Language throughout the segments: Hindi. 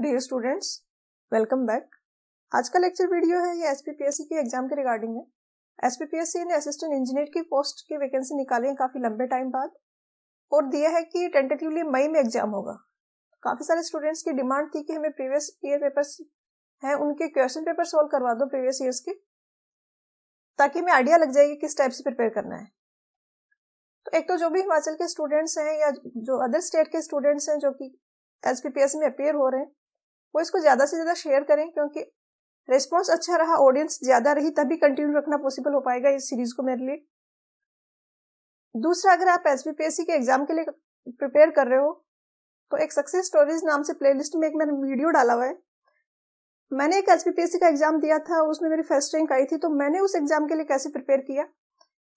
डियर स्टूडेंट्स वेलकम बैक आज का लेक्चर वीडियो है ये एसपीपीएससी के एग्जाम के रिगार्डिंग है एसपीपीएससी ने असिस्टेंट इंजीनियर की पोस्ट की वैकेंसी निकाली है काफी लंबे टाइम बाद और दिया है कि टेंटेटिवली मई में एग्जाम होगा काफी सारे स्टूडेंट्स की डिमांड थी कि हमें प्रीवियस ईयर पेपर्स हैं उनके क्वेश्चन पेपर सोल्व करवा दो प्रीवियस ईयर्स के ताकि हमें आइडिया लग जाएगी किस टाइप से प्रिपेयर करना है तो एक तो जो भी हिमाचल के स्टूडेंट्स हैं या जो अदर स्टेट के स्टूडेंट्स हैं जो कि एस में अपेयर हो रहे हैं वो इसको ज़्यादा से ज़्यादा शेयर करें क्योंकि रिस्पॉन्स अच्छा रहा ऑडियंस ज़्यादा रही तभी कंटिन्यू रखना पॉसिबल हो पाएगा इस सीरीज़ को मेरे लिए दूसरा अगर आप एस के एग्ज़ाम के लिए प्रिपेयर कर रहे हो तो एक सक्सेस स्टोरीज नाम से प्लेलिस्ट में एक मैंने वीडियो डाला हुआ है मैंने एक एच का एग्ज़ाम दिया था उसमें मेरी फर्स्ट रैंक आई थी तो मैंने उस एग्ज़ाम के लिए कैसे प्रिपेयर किया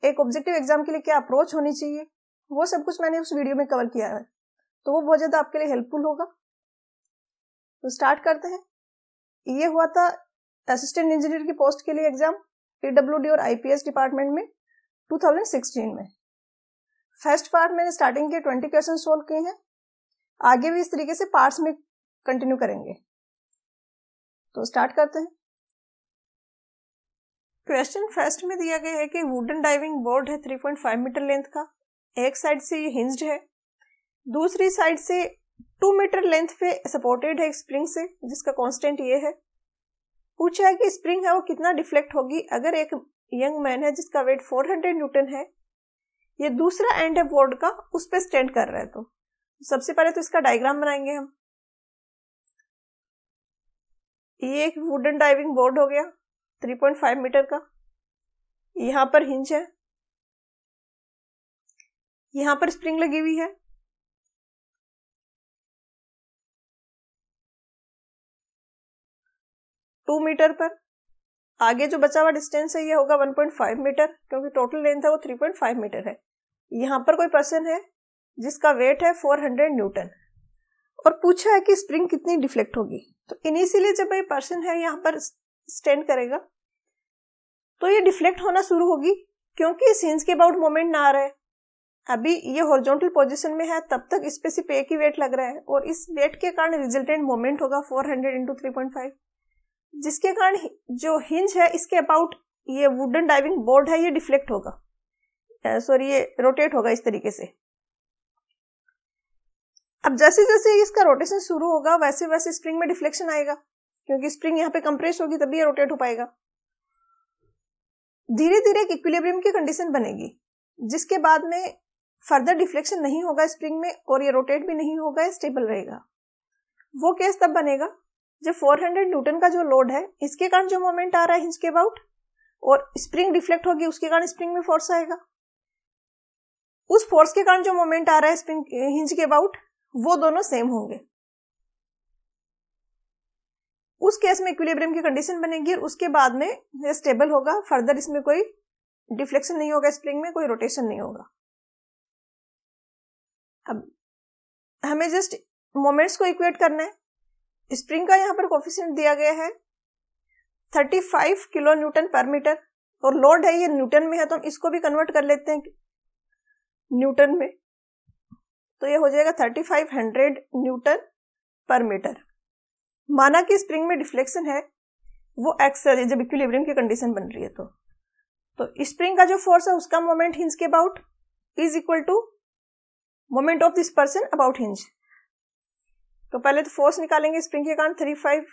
एक ऑब्जेक्टिव एग्ज़ाम के लिए क्या अप्रोच होनी चाहिए वो सब कुछ मैंने उस वीडियो में कवर किया है तो वो बहुत ज़्यादा आपके लिए हेल्पफुल होगा तो स्टार्ट करते हैं ये हुआ था असिस्टेंट इंजीनियर की पोस्ट के लिए एग्जाम पीडब्ल्यू और आईपीएस डिपार्टमेंट में 2016 में फर्स्ट पार्ट मैंने स्टार्टिंग के 20 क्वेश्चन सोल्व किए हैं आगे भी इस तरीके से पार्ट्स में कंटिन्यू करेंगे तो स्टार्ट करते हैं क्वेश्चन फर्स्ट में दिया गया है कि वुडन डाइविंग बोर्ड है 3.5 मीटर लेंथ का एक साइड से ये हिंज्ड है दूसरी साइड से टू मीटर लेंथ पे सपोर्टेड है स्प्रिंग से जिसका कांस्टेंट ये है पूछा है कि स्प्रिंग है वो कितना डिफ्लेक्ट होगी अगर एक यंग मैन है जिसका वेट 400 न्यूटन है ये दूसरा एंड है बोर्ड का उस पर स्टैंड कर रहा है तो सबसे पहले तो इसका डायग्राम बनाएंगे हम ये एक वुडन डाइविंग बोर्ड हो गया 3.5 मीटर का यहां पर हिंज है यहां पर स्प्रिंग लगी हुई है टू मीटर पर आगे जो बचा हुआ डिस्टेंस है ये होगा 1.5 मीटर क्योंकि टोटल लेंथ है वो 3.5 मीटर है यहाँ पर कोई पर्सन है जिसका वेट है 400 न्यूटन और पूछा है कि स्प्रिंग कितनी डिफ्लेक्ट होगी तो इनिशियली जब ये पर्सन है यहाँ पर स्टैंड करेगा तो ये डिफ्लेक्ट होना शुरू होगी क्योंकि सीन्स के अबाउट मोमेंट ना आ रहा है अभी ये हॉर्जोंटल पोजिशन में है तब तक इस पे सिर्फ एक ही वेट लग रहा है और इस वेट के कारण रिजल्टेंट मोमेंट होगा four hundred into three point five जिसके कारण जो हिंज है इसके अबाउट ये वुडन डाइविंग बोर्ड है ये डिफ्लेक्ट होगा सॉरी ये रोटेट होगा इस तरीके से अब जैसे जैसे इसका रोटेशन शुरू होगा वैसे वैसे स्प्रिंग में डिफ्लेक्शन आएगा क्योंकि स्प्रिंग यहाँ पे कंप्रेस होगी तभी ये रोटेट हो पाएगा धीरे धीरे एक इक्विलिब्रियम की कंडीशन बनेगी जिसके बाद में फर्दर डिफ्लेक्शन नहीं होगा स्प्रिंग में और ये रोटेट भी नहीं होगा स्टेबल रहेगा वो केस तब बनेगा जो 400 न्यूटन का जो लोड है इसके कारण जो मोमेंट आ रहा है हिंज के अबाउट और स्प्रिंग रिफ्लेक्ट होगी उसके कारण स्प्रिंग में फोर्स आएगा उस फोर्स के कारण जो मोमेंट आ रहा है स्प्रिंग हिंज के अबाउट वो दोनों सेम होंगे उस केस में इक्विलिब्रियम की कंडीशन बनेगी और उसके बाद में स्टेबल होगा फर्दर इसमें कोई डिफ्लेक्शन नहीं होगा स्प्रिंग में कोई रोटेशन नहीं होगा अब हमें जस्ट मोमेंट्स को इक्वेट करना है स्प्रिंग का यहाँ पर कोफिशियंट दिया गया है 35 किलो न्यूटन पर मीटर और लोड है ये न्यूटन में है तो हम इसको भी कन्वर्ट कर लेते हैं न्यूटन में तो ये हो जाएगा 3500 न्यूटन पर मीटर माना कि स्प्रिंग में डिफ्लेक्शन है वो एक्स जब इक्विलिब्रियम की कंडीशन बन रही है तो तो स्प्रिंग का जो फोर्स है उसका मोमेंट हिंज के about is equal to moment of this person about hinge तो पहले तो फोर्स निकालेंगे स्प्रिंग के कारण थ्री फाइव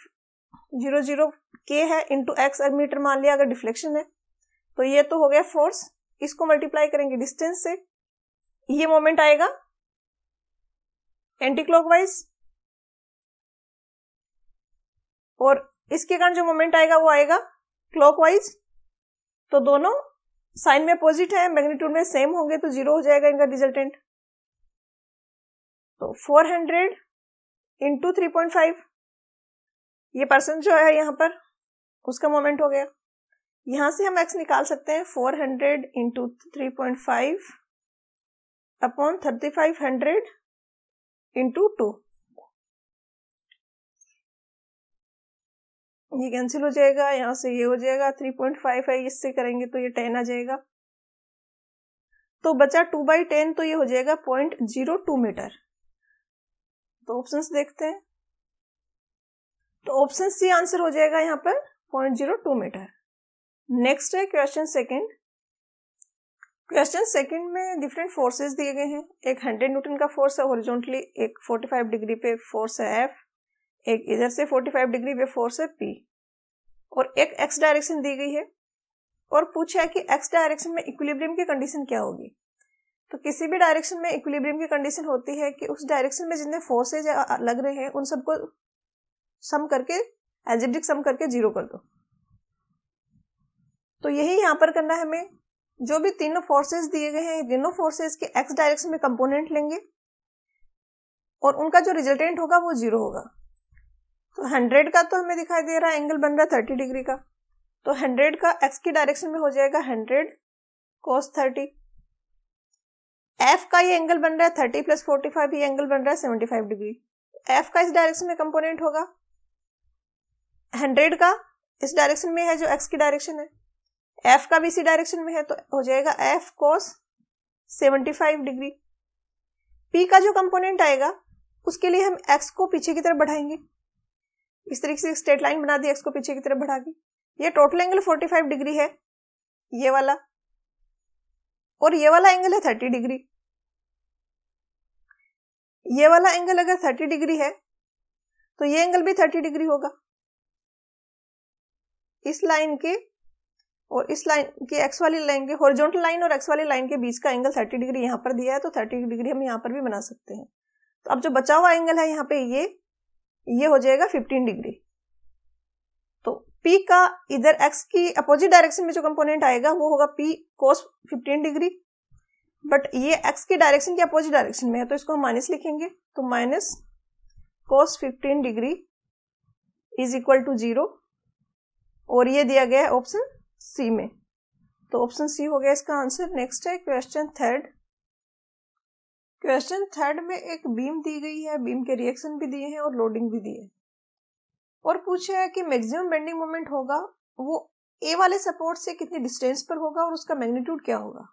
जीरो जीरो के है इंटू एक्स और मीटर मान लिया अगर डिफ्लेक्शन है तो ये तो हो गया फोर्स इसको मल्टीप्लाई करेंगे डिस्टेंस से ये मोमेंट आएगा एंटी क्लॉकवाइज और इसके कारण जो मोमेंट आएगा वो आएगा क्लॉकवाइज तो दोनों साइन में अपोजिट है मैग्नीट्यूड में सेम होंगे तो जीरो हो जाएगा इनका रिजल्टेंट तो 400 इंटू थ्री पॉइंट फाइव ये पर्सन जो है यहाँ पर उसका मोमेंट हो गया यहाँ से हम एक्स निकाल सकते हैं four hundred into three point five upon thirty five hundred into two ये कैंसिल हो जाएगा यहाँ से ये हो जाएगा थ्री पॉइंट फाइव है इससे करेंगे तो ये टेन आ जाएगा तो बचा टू बाई टेन तो ये हो जाएगा पॉइंट जीरो टू मीटर तो ऑप्शंस देखते हैं तो ऑप्शन सी आंसर हो जाएगा यहाँ पर 0.02 मीटर नेक्स्ट है क्वेश्चन सेकंड क्वेश्चन सेकंड में डिफरेंट फोर्सेस दिए गए हैं एक 100 न्यूटन का फोर्स है हॉरिजॉन्टली एक 45 डिग्री पे फोर्स है एफ एक इधर से 45 डिग्री पे फोर्स है पी और एक एक्स डायरेक्शन दी गई है और पूछा है कि एक्स डायरेक्शन में इक्विलिब्रियम की कंडीशन क्या होगी तो किसी भी डायरेक्शन में इक्विलिब्रियम की कंडीशन होती है कि उस डायरेक्शन में जितने फोर्सेज लग रहे हैं उन सबको सम करके एल्जेब्रिक सम करके जीरो कर दो तो यही यहां पर करना है हमें जो भी तीनों फोर्सेस दिए गए हैं तीनों फोर्सेस के एक्स डायरेक्शन में कंपोनेंट लेंगे और उनका जो रिजल्टेंट होगा वो जीरो होगा तो हंड्रेड का तो हमें दिखाई दे रहा है एंगल बन रहा है थर्टी डिग्री का तो हंड्रेड का एक्स की डायरेक्शन में हो जाएगा हंड्रेड कोस थर्टी एफ का ये एंगल बन रहा है थर्टी प्लस फोर्टी फाइव ये एंगल बन रहा है सेवेंटी फाइव डिग्री एफ का इस डायरेक्शन में कंपोनेंट होगा हंड्रेड का इस डायरेक्शन में है जो एक्स की डायरेक्शन है एफ का भी इसी डायरेक्शन में है तो हो जाएगा F cos seventy five degree P का जो कंपोनेंट आएगा उसके लिए हम एक्स को पीछे की तरफ बढ़ाएंगे इस तरीके से स्ट्रेट लाइन बना दी एक्स को पीछे की तरफ बढ़ा दी ये total angle forty five degree है ये वाला और ये वाला एंगल है थर्टी डिग्री ये वाला एंगल अगर थर्टी डिग्री है तो ये एंगल भी थर्टी डिग्री होगा इस लाइन के और इस लाइन के एक्स वाली लाइन के हॉरिजॉन्टल लाइन और एक्स वाली लाइन के बीच का एंगल थर्टी डिग्री यहां पर दिया है तो थर्टी डिग्री हम यहां पर भी बना सकते हैं तो अब जो बचा हुआ एंगल है यहाँ पे ये ये हो जाएगा फिफ्टीन डिग्री तो पी का इधर एक्स की अपोजिट डायरेक्शन में जो कंपोनेंट आएगा वो होगा P cos fifteen degree but ये एक्स के डायरेक्शन के अपोजिट डायरेक्शन में है तो इसको हम माइनस लिखेंगे तो minus cos 15 degree is equal to zero और ये दिया गया है ऑप्शन सी में तो ऑप्शन सी हो गया इसका आंसर नेक्स्ट है क्वेश्चन थर्ड क्वेश्चन थर्ड में एक बीम दी गई है बीम के रिएक्शन भी दिए हैं और लोडिंग भी दी है और पूछा है कि मैक्सिमम बेंडिंग मोमेंट होगा वो ए वाले सपोर्ट से कितनी डिस्टेंस पर होगा और उसका मैग्नीट्यूड क्या होगा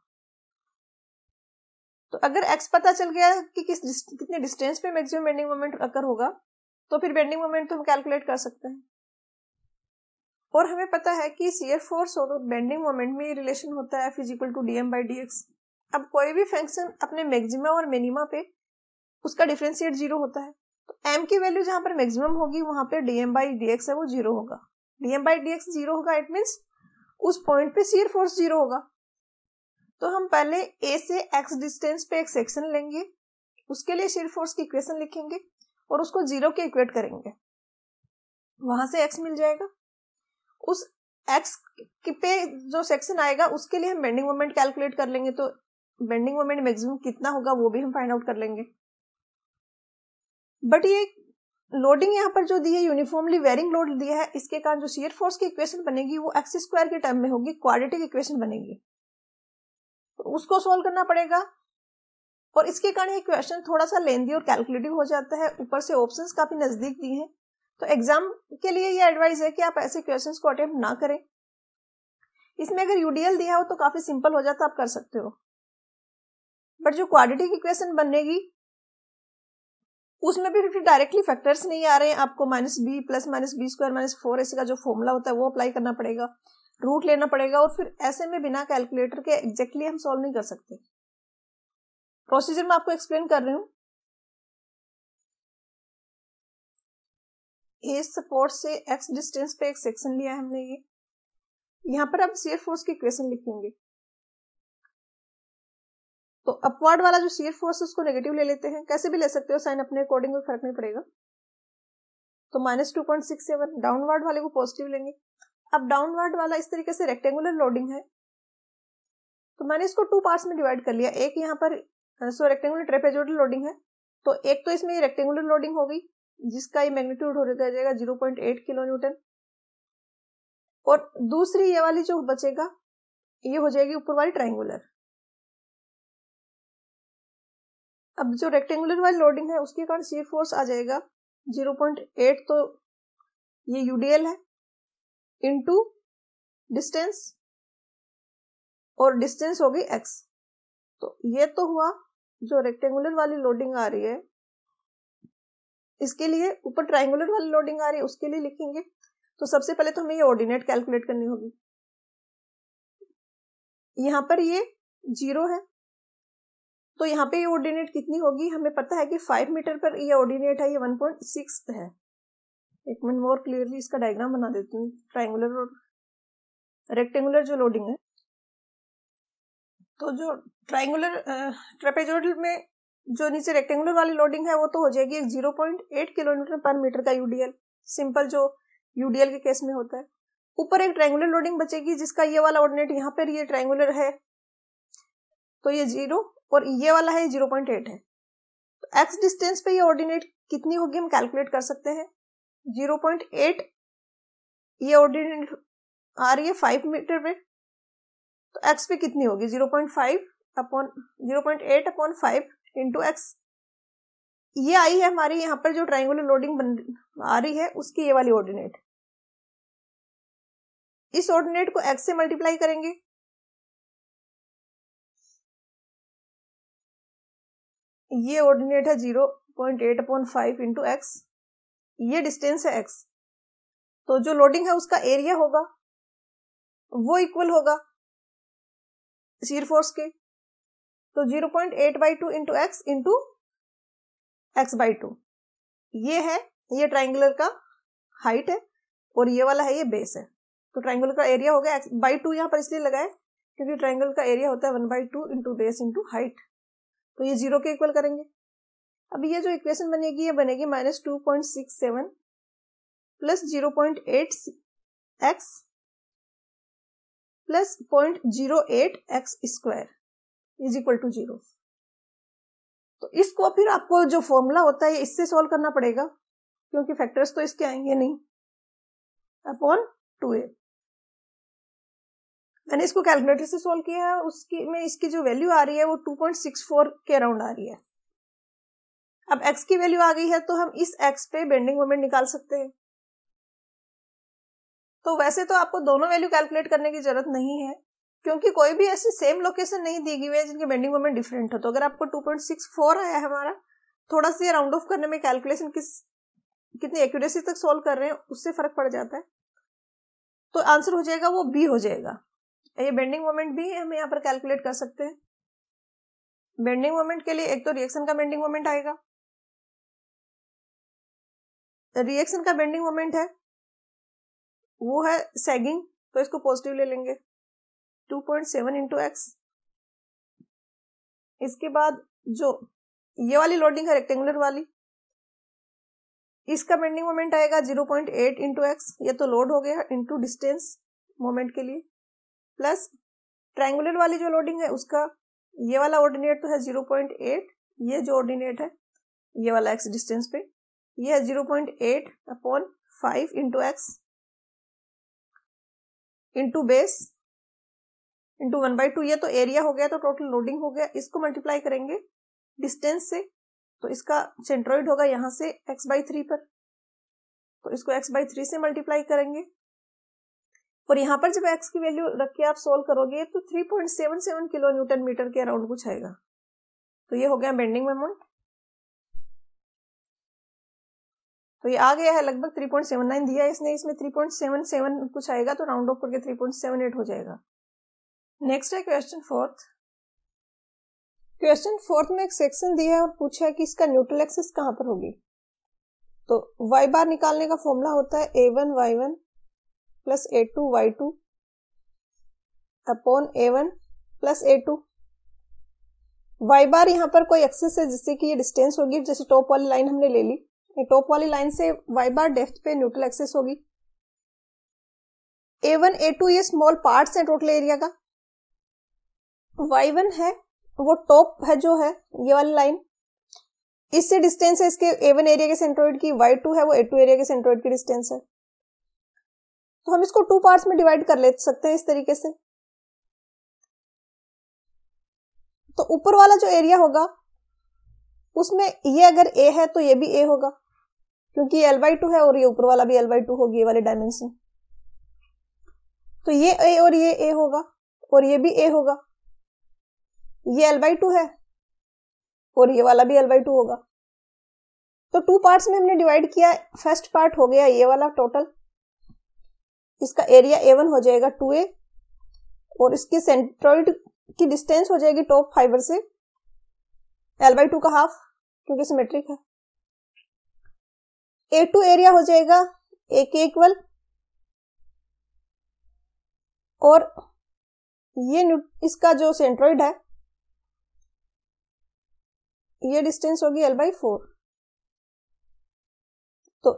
तो अगर एक्स पता चल गया कि किस कितने डिस्टेंस पे मैक्सिमम बेंडिंग मोमेंट अकर होगा तो फिर बेंडिंग मोमेंट तो हम कैलकुलेट कर सकते हैं और हमें पता है कि सीएफ फोर्स और बेंडिंग मोमेंट में रिलेशन होता है physical to DM by D अब कोई भी फंक्शन अपने मैक्सिमा और मिनिमा पे उसका डिफ्रेंशिएट जीरो होता है तो एम की वैल्यू जहां पर मैक्सिमम होगी वहां पर डीएम बाई डी है वो जीरो होगा डीएम बाई डी जीरो होगा इट मीन्स उस पॉइंट पे सीयर फोर्स जीरो होगा तो हम पहले ए से एक्स डिस्टेंस पे एक सेक्शन लेंगे उसके लिए शेयर फोर्स की इक्वेशन लिखेंगे और उसको जीरो के इक्वेट करेंगे वहां से एक्स मिल जाएगा उस एक्स पे जो सेक्शन आएगा उसके लिए हम बेंडिंग मोमेंट कैलकुलेट कर लेंगे तो बेंडिंग मोमेंट मैक्सिमम कितना होगा वो भी हम फाइंड आउट कर लेंगे बट ये लोडिंग यहाँ पर जो दी है यूनिफॉर्मली वेरिंग लोड दिया है इसके कारण जो शेयर फोर्स की इक्वेशन बनेगी वो एक्स स्क्वायर के टर्म में होगी क्वाड्रेटिक इक्वेशन बनेगी तो उसको सोल्व करना पड़ेगा और इसके कारण ये क्वेश्चन थोड़ा सा लेंदी और कैलकुलेटिव हो जाता है ऊपर से ऑप्शन काफी नजदीक दिए हैं तो एग्जाम के लिए ये एडवाइस है कि आप ऐसे क्वेश्चन को अटेम्प्ट ना करें इसमें अगर यूडीएल दिया हो तो काफी सिंपल हो जाता आप कर सकते हो बट जो क्वाडिटी की क्वेश्चन बनेगी उसमें भी फिर डायरेक्टली फैक्टर्स नहीं आ रहे हैं आपको minus B plus minus B square minus four ऐसे का जो फॉर्मूला होता है वो अप्लाई करना पड़ेगा रूट लेना पड़ेगा और फिर ऐसे में बिना कैलकुलेटर के एग्जैक्टली हम सॉल्व नहीं कर सकते प्रोसीजर मैं आपको एक्सप्लेन कर रही हूं एज सपोर्ट से एक्स डिस्टेंस पे एक सेक्शन लिया है हमने ये यहाँ पर आप सीयर फोर्स की इक्वेशन लिखेंगे तो अपवर्ड वाला जो सीयर फोर्स उसको नेगेटिव ले लेते हैं कैसे भी ले सकते हो साइन अपने अकॉर्डिंग कोई फर्क नहीं पड़ेगा तो minus two point six seven downward वाले को पॉजिटिव लेंगे अब डाउनवर्ड वाला इस तरीके से रेक्टेंगुलर लोडिंग है तो मैंने इसको टू पार्ट्स में डिवाइड कर लिया एक यहाँ पर सो रेक्टेंगुलर ट्रेपेजोडल लोडिंग है तो एक तो इसमें रेक्टेंगुलर लोडिंग होगी जिसका ये मैग्नीट्यूड हो जाएगा zero point eight kilo newton और दूसरी ये वाली जो बचेगा ये हो जाएगी ऊपर वाली ट्राइंगुलर अब जो रेक्टेंगुलर वाली लोडिंग है उसके कारण सी फोर्स आ जाएगा जीरो पॉइंट एट तो ये यूडीएल है इंटू डिस्टेंस और डिस्टेंस हो गई एक्स तो ये तो हुआ जो रेक्टेंगुलर वाली लोडिंग आ रही है इसके लिए ऊपर ट्राइंगुलर वाली लोडिंग आ रही है उसके लिए लिखेंगे तो सबसे पहले तो हमें ये ऑर्डिनेट कैलकुलेट करनी होगी यहाँ पर ये जीरो है तो यहाँ पे ये ऑर्डिनेट कितनी होगी हमें पता है कि फाइव मीटर पर ये ऑर्डिनेट है ये वन पॉइंट सिक्स है एक मिनट मोर क्लियरली इसका डायग्राम बना देती हूँ ट्राइंगुलर और रेक्टेंगुलर जो लोडिंग है तो जो ट्राइंगुलर ट्रेपेजोडल में जो नीचे रेक्टेंगुलर वाली लोडिंग है वो तो हो जाएगी एक zero point eight kilometre per metre का यूडीएल सिंपल जो यूडीएल के केस में होता है ऊपर एक ट्राइंगुलर लोडिंग बचेगी जिसका ये वाला ऑर्डिनेट यहाँ पर ये ट्राइंगुलर है तो ये जीरो और ये वाला है जीरो पॉइंट एट है तो एक्स डिस्टेंस पे ये ऑर्डिनेट कितनी होगी हम कैलकुलेट कर सकते हैं जीरो पॉइंट एट ये ऑर्डिनेट आ रही है फाइव मीटर पे तो एक्स पे कितनी होगी zero point five upon zero point eight upon five into X ये आई है हमारी यहाँ पर जो ट्राइंगुलर लोडिंग बन आ रही है उसकी ये वाली ऑर्डिनेट इस ऑर्डिनेट को एक्स से मल्टीप्लाई करेंगे ये ऑर्डिनेट है zero point eight upon five into X ये डिस्टेंस है एक्स तो जो लोडिंग है उसका एरिया होगा वो इक्वल होगा शीयर फोर्स के तो 0.8 point eight by two into X into X by two ये है ये ट्राइंगुलर का हाइट है और ये वाला है ये बेस है तो ट्राइंगुलर का एरिया हो गया एक्स बाई टू यहाँ पर इसलिए लगाए क्योंकि ट्राइंगल का एरिया होता है one by two into base into height तो ये जीरो के इक्वल करेंगे अब ये जो इक्वेशन बनेगी ये बनेगी minus two point six seven plus zero point eight X plus point zero eight X square is equal to zero तो इसको फिर आपको जो फॉर्मूला होता है इससे सॉल्व करना पड़ेगा क्योंकि फैक्टर्स तो इसके आएंगे नहीं अपॉन टू ए मैंने इसको कैलकुलेटर से सॉल्व किया है उसकी में इसकी जो वैल्यू आ रही है वो टू पॉइंट सिक्स फोर के अराउंड आ रही है अब एक्स की वैल्यू आ गई है तो हम इस एक्स पे बेंडिंग मोमेंट निकाल सकते हैं तो वैसे तो आपको दोनों वैल्यू कैलकुलेट करने की जरूरत नहीं है क्योंकि कोई भी ऐसी सेम लोकेशन नहीं दी गई है जिनके बेंडिंग मोमेंट डिफरेंट हो तो अगर आपको 2.64 आया है हमारा थोड़ा सा राउंड ऑफ करने में कैलकुलेशन किस कितनी एक्यूरेसी तक सोल्व कर रहे हैं उससे फर्क पड़ जाता है तो आंसर हो जाएगा वो बी हो जाएगा ये बेंडिंग मोमेंट भी हम यहाँ पर कैलकुलेट कर सकते हैं बेंडिंग मोमेंट के लिए एक तो रिएक्शन का बेंडिंग मोमेंट आएगा रिएक्शन का बेंडिंग मोमेंट है वो है सेगिंग तो इसको पॉजिटिव ले लेंगे 2.7 पॉइंट सेवन इंटू एक्स इसके बाद जो ये वाली लोडिंग है रेक्टेंगुलर वाली इसका बेंडिंग मोमेंट आएगा 0.8 पॉइंट एट इंटू एक्स ये तो लोड हो गया इंटू डिस्टेंस मोमेंट के लिए प्लस ट्रायंगुलर वाली जो लोडिंग है उसका ये वाला ऑर्डिनेट तो है 0.8 ये जो ऑर्डिनेट है ये वाला एक्स डिस्टेंस पे यह eight upon five into X into base into one by two ये तो एरिया हो गया तो टोटल लोडिंग हो गया इसको मल्टीप्लाई करेंगे डिस्टेंस से तो इसका सेंट्रोइड होगा यहां से एक्स बाई थ्री पर तो इसको एक्स बाई थ्री से मल्टीप्लाई करेंगे और यहां पर जब एक्स की वैल्यू रख के आप सोल्व करोगे तो three point seven seven kilo newton metre के अराउंड कुछ आएगा तो ये हो गया बेंडिंग मोमेंट तो ये आ गया है लगभग थ्री पॉइंट सेवन नाइन दिया इसने इसमें थ्री पॉइंट सेवन सेवन कुछ आएगा तो राउंड ऑफ करके थ्री पॉइंट सेवन एट हो जाएगा नेक्स्ट है क्वेश्चन फोर्थ क्वेश्चन फोर्थ में एक सेक्शन दिया है और पूछा है कि इसका न्यूट्रल एक्सिस कहां पर होगी तो वाई बार निकालने का फॉर्मूला होता है A one Y one plus A two Y two upon A one plus A two Y bar यहां पर कोई एक्सेस है जिससे कि ये डिस्टेंस होगी जैसे टॉप वाली लाइन हमने ले ली ये टॉप वाली लाइन से वाई बार डेफ्थ पे न्यूट्रल एक्सेस होगी ए वन ए टू ये स्मॉल पार्ट्स हैं टोटल एरिया का वाई वन है वो टॉप है जो है ये वाली लाइन इससे डिस्टेंस है इसके ए वन एरिया के सेंट्रोइड की वाई टू है वो ए टू एरिया के सेंट्रोइड की डिस्टेंस है तो हम इसको टू पार्ट्स में डिवाइड कर ले सकते हैं इस तरीके से तो ऊपर वाला जो एरिया होगा उसमें ये अगर ए है तो ये भी ए होगा क्योंकि एल बाई टू है और ये ऊपर वाला भी एल बाई टू होगी ये वाली डायमेंशन तो ये ए और ये ए होगा और ये भी ए होगा ये एल बाई टू है और ये वाला भी एल बाई टू होगा तो टू पार्ट्स में हमने डिवाइड किया फर्स्ट पार्ट हो गया ये वाला टोटल इसका एरिया ए वन हो जाएगा टू ए और इसके सेंट्रोइड की डिस्टेंस हो जाएगी टॉप फाइबर से एल बाई टू का हाफ क्योंकि सिमेट्रिक है ए टू एरिया हो जाएगा ए के इक्वल और ये इसका जो सेंट्रोइड है ये डिस्टेंस होगी एल बाई फोर तो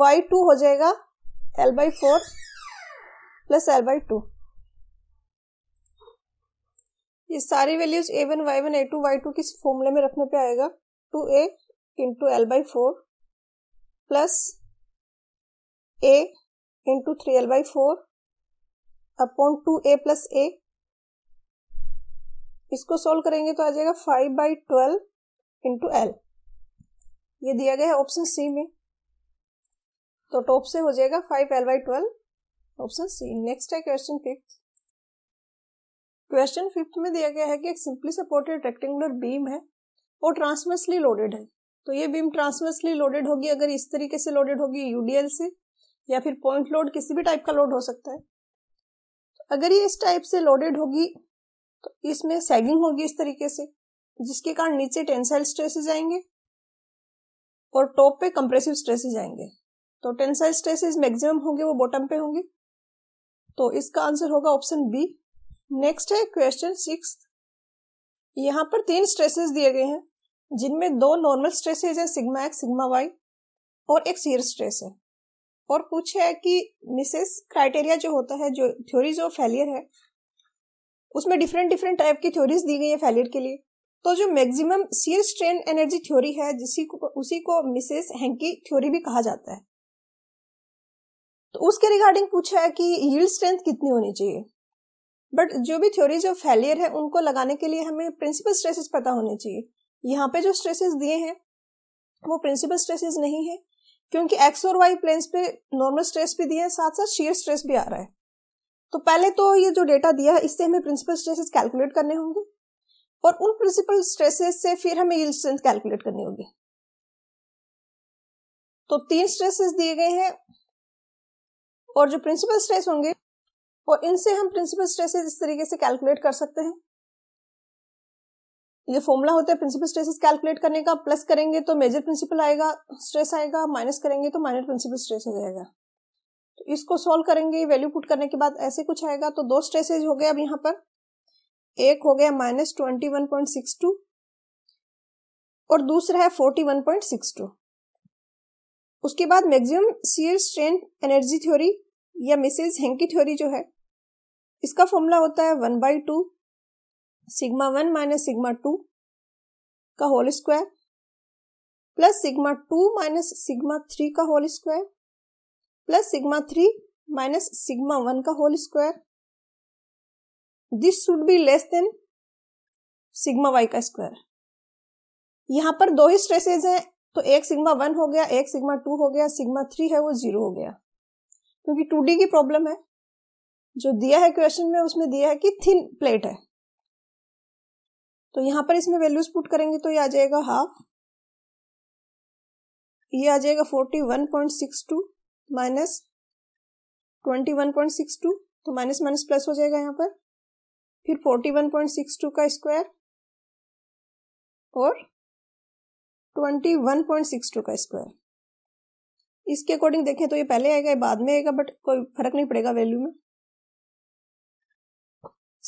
वाई टू हो जाएगा L by four plus L by two ये सारी values A one Y one A two Y two किस फॉर्मूले में रखने पे आएगा two A into L by four plus A into three L by four upon two A plus A इसको सोल्व करेंगे तो आ जाएगा five by twelve into L ये दिया गया है ऑप्शन सी में तो टॉप से हो जाएगा five L by twelve option C next है क्वेश्चन फिफ्थ क्वेश्चन फिफ्थ में दिया गया है कि एक सिंपली सपोर्टेड रेक्टेंगुलर बीम है वो ट्रांसवर्सली लोडेड है तो ये बीम ट्रांसवर्सली लोडेड होगी अगर इस तरीके से लोडेड होगी यूडीएल से या फिर पॉइंट लोड किसी भी टाइप का लोड हो सकता है अगर ये इस टाइप से लोडेड होगी तो इसमें सैगिंग होगी इस तरीके से जिसके कारण नीचे टेंसाइल स्ट्रेसेस आएंगे और टॉप पे कंप्रेसिव स्ट्रेसेस आएंगे तो टेंसाइल स्ट्रेसेस मैक्सिमम होंगे वो बॉटम पे होंगे तो इसका आंसर होगा ऑप्शन बी नेक्स्ट है क्वेश्चन सिक्स यहाँ पर तीन स्ट्रेसेस दिए गए हैं जिनमें दो नॉर्मल स्ट्रेसेस हैं सिग्मा एक्स सिग्मा वाई और एक सीयर स्ट्रेस है और पूछा है कि मिसेस क्राइटेरिया जो होता है जो थ्योरीज ऑफ फेलियर है उसमें डिफरेंट डिफरेंट टाइप की थ्योरीज दी गई है फेलियर के लिए तो जो maximum shear strain energy theory है जिसी को उसी को मिसेस हैंकी थ्योरी भी कहा जाता है तो उसके रिगार्डिंग पूछा है कि यील्ड स्ट्रेंथ कितनी होनी चाहिए बट जो भी थ्योरीज ऑफ फेलियर है उनको लगाने के लिए हमें प्रिंसिपल स्ट्रेसेस पता होने चाहिए यहाँ पे जो स्ट्रेसेस दिए हैं वो प्रिंसिपल स्ट्रेसेस नहीं है क्योंकि एक्स और वाई प्लेन्स पे नॉर्मल स्ट्रेस भी दिए हैं साथ साथ शेयर स्ट्रेस भी आ रहा है तो पहले तो ये जो डेटा दिया है इससे हमें प्रिंसिपल स्ट्रेसेस कैलकुलेट करने होंगे और उन प्रिंसिपल स्ट्रेसेस से फिर हमें यील्ड स्ट्रेंथ कैलकुलेट करनी होगी तो तीन स्ट्रेसेस दिए गए हैं और जो प्रिंसिपल स्ट्रेस होंगे और इनसे हम प्रिंसिपल स्ट्रेसेस इस तरीके से कैलकुलेट कर सकते हैं ये फॉर्मूला होता है प्रिंसिपल स्ट्रेसेस कैलकुलेट करने का प्लस करेंगे तो मेजर प्रिंसिपल आएगा स्ट्रेस आएगा माइनस करेंगे तो माइनर प्रिंसिपल स्ट्रेस हो जाएगा तो इसको सॉल्व करेंगे वैल्यू पुट करने के बाद ऐसे कुछ आएगा तो दो स्ट्रेसेज हो गए अब यहाँ पर एक हो गया minus twenty one point six two और दूसरा है forty one point six two उसके बाद maximum shear strain energy theory या मिसेज हेंकी थ्योरी जो है इसका फॉर्मूला होता है one by two sigma one minus sigma two का whole square plus sigma two minus sigma three का whole square plus sigma three minus sigma one का whole square this should be less than sigma Y का स्क्वायर यहां पर दो ही स्ट्रेसेज हैं तो एक सिग्मा वन हो गया एक सिग्मा टू हो गया सिग्मा थ्री है वो जीरो हो गया क्योंकि टू डी की प्रॉब्लम है जो दिया है क्वेश्चन में उसमें दिया है कि थिन प्लेट है तो यहाँ पर इसमें वैल्यूज पुट करेंगे तो ये आ जाएगा हाफ ये आ जाएगा forty one point six two minus twenty one point six two तो माइनस माइनस प्लस हो जाएगा यहां पर फिर forty one point six two का स्क्वायर और twenty one point six two का स्क्वायर इसके अकॉर्डिंग देखें तो ये पहले आएगा ये बाद में आएगा बट कोई फर्क नहीं पड़ेगा वैल्यू में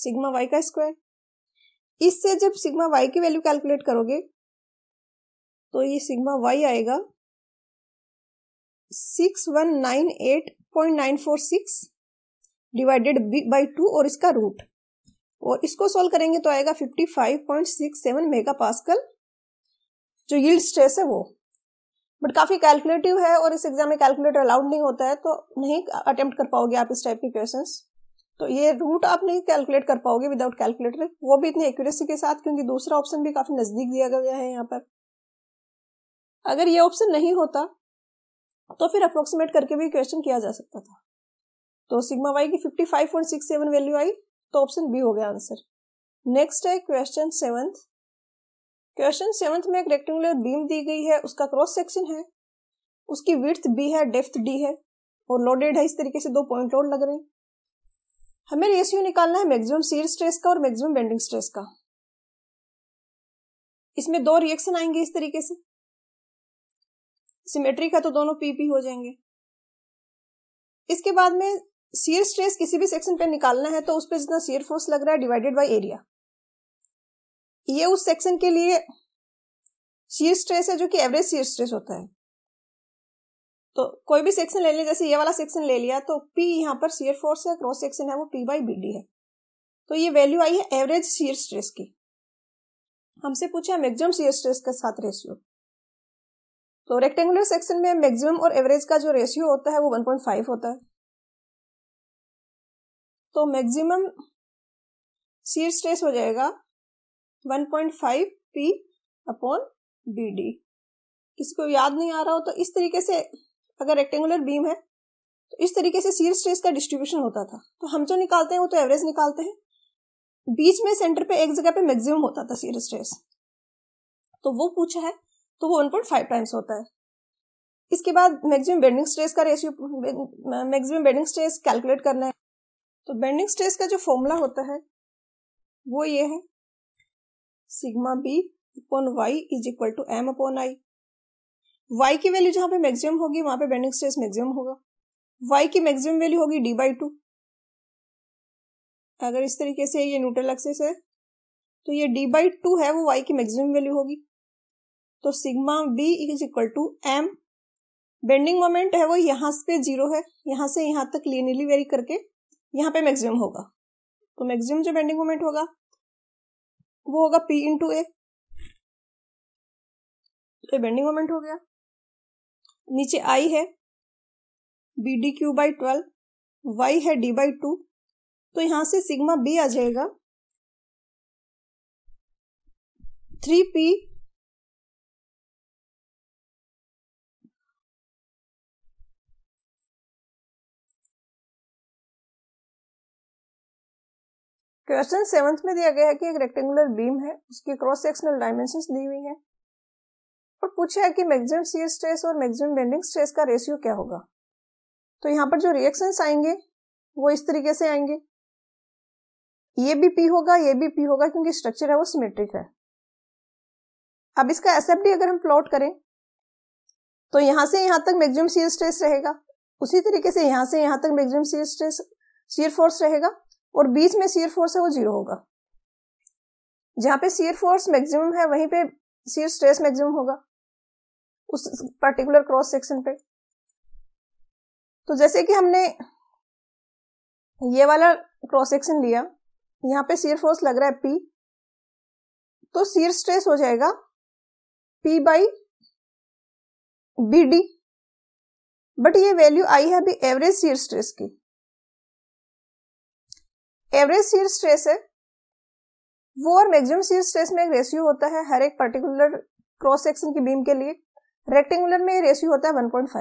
सिग्मा वाई का स्क्वायर इससे जब सिग्मा वाई की वैल्यू कैलकुलेट करोगे तो ये सिग्मा वाई आएगा six one nine eight point nine four six divided by two और इसका रूट और इसको सॉल्व करेंगे तो आएगा fifty five point six seven mega pascal जो यील्ड स्ट्रेस है वो बट काफ़ी कैलकुलेटिव है और इस एग्जाम में कैलकुलेटर अलाउड नहीं होता है तो नहीं अटेम्प्ट कर पाओगे आप इस टाइप के क्वेश्चंस तो ये रूट आप नहीं कैलकुलेट कर पाओगे विदाउट कैलकुलेटर वो भी इतनी एक्यूरेसी के साथ क्योंकि दूसरा ऑप्शन भी काफ़ी नज़दीक दिया गया है यहाँ पर अगर ये ऑप्शन नहीं होता तो फिर अप्रोक्सीमेट करके भी क्वेश्चन किया जा सकता था तो सिग्मा वाई की 55.67 वैल्यू आई तो ऑप्शन बी हो गया आंसर नेक्स्ट है क्वेश्चन सेवंथ क्वेश्चन सेवंथ में एक रेक्टेंगुलर बीम दी गई है उसका क्रॉस सेक्शन है उसकी विर्थ बी है डेफ्थ डी है और लोडेड है इस तरीके से दो पॉइंट लोड लग रहे हैं हमें रेशियो निकालना है मैक्सिमम सीर स्ट्रेस का और मैक्सिमम बेंडिंग स्ट्रेस का इसमें दो रिएक्शन आएंगे इस तरीके से सिमेट्रिक है तो दोनों पी पी हो जाएंगे इसके बाद में सीयर स्ट्रेस किसी भी सेक्शन पे निकालना है तो उस पर जितना सीयर फोर्स लग रहा है डिवाइडेड बाय एरिया ये उस सेक्शन के लिए सीयर स्ट्रेस है जो कि एवरेज सीयर स्ट्रेस होता है तो कोई भी सेक्शन ले लिया जैसे ये वाला सेक्शन ले लिया तो पी यहाँ पर सीयर फोर्स है क्रॉस सेक्शन है वो पी बाई बी डी है तो ये वैल्यू आई है एवरेज सीयर स्ट्रेस की हमसे पूछा मैक्सिमम सीयर स्ट्रेस के साथ रेशियो तो रेक्टेंगुलर सेक्शन में मैक्सिमम और एवरेज का जो रेशियो होता है वो 1.5 होता है तो मैक्सिमम सीयर स्ट्रेस हो जाएगा 1.5 पी अपॉन बी डी किसी को याद नहीं आ रहा हो तो इस तरीके से अगर रेक्टेंगुलर बीम है तो इस तरीके से सीर स्ट्रेस का डिस्ट्रीब्यूशन होता था तो हम जो निकालते हैं वो तो एवरेज निकालते हैं बीच में सेंटर पे एक जगह पे मैक्सिमम होता था सीर स्ट्रेस तो वो पूछा है तो वो वन पॉइंट फाइव टाइम्स होता है इसके बाद मैक्सिमम बेंडिंग स्ट्रेस का ratio maximum bending stress calculate करना है तो बेंडिंग स्ट्रेस का जो फॉर्मूला होता है वो ये है sigma B upon Y is equal to M upon I Y की वैल्यू जहां पे मैक्सिमम होगी वहां पे बेंडिंग स्ट्रेस मैक्सिमम होगा वाई की मैक्सिमम वैल्यू होगी डी बाई टू अगर इस तरीके से ये न्यूट्रल एक्सेस है तो ये डी बाई टू है वो वाई की मैक्सिमम वैल्यू होगी तो sigma B is equal to M bending moment है वो यहां से जीरो है यहां से यहां तक लीनियरली वेरी करके यहां पे मैक्सिमम होगा तो मैक्सिमम जो बेंडिंग मोमेंट होगा वो होगा पी इंटू ए तो बेंडिंग मोमेंट हो गया नीचे आई है B D cube by twelve Y है डी बाई टू तो यहां से सिग्मा बी आ जाएगा थ्री पी क्वेश्चन सेवंथ में दिया गया है कि एक रेक्टेंगुलर बीम है उसके क्रॉस सेक्शनल डायमेंशन दी हुई है और पूछा है कि मैक्सिमम सी स्ट्रेस और मैक्सिमम बेंडिंग स्ट्रेस का रेशियो क्या होगा तो यहाँ पर जो रिएक्शंस आएंगे वो इस तरीके से आएंगे ये भी पी होगा ये भी पी होगा क्योंकि स्ट्रक्चर है वो सिमेट्रिक है अब इसका एसएफडी अगर हम प्लॉट करें तो यहां से यहां तक मैक्सिमम सीयर स्ट्रेस रहेगा उसी तरीके से यहां से यहां तक maximum shear stress shear force रहेगा और बीच में सीयर फोर्स है वो जीरो होगा जहां पे सीयर फोर्स मैक्सिमम है वहीं पे सीयर स्ट्रेस मैक्सिमम होगा उस पर्टिकुलर क्रॉस सेक्शन पे तो जैसे कि हमने ये वाला क्रॉस सेक्शन लिया यहाँ पे सीयर फोर्स लग रहा है पी तो सीयर स्ट्रेस हो जाएगा P by B D but ये वैल्यू आई है अभी एवरेज सीयर स्ट्रेस की एवरेज सीयर स्ट्रेस है वो और मैक्सिमम सीयर स्ट्रेस में एक रेशियो होता है हर एक पर्टिकुलर क्रॉस सेक्शन की बीम के लिए रेक्टेंगुलर में रेशियो होता है 1.5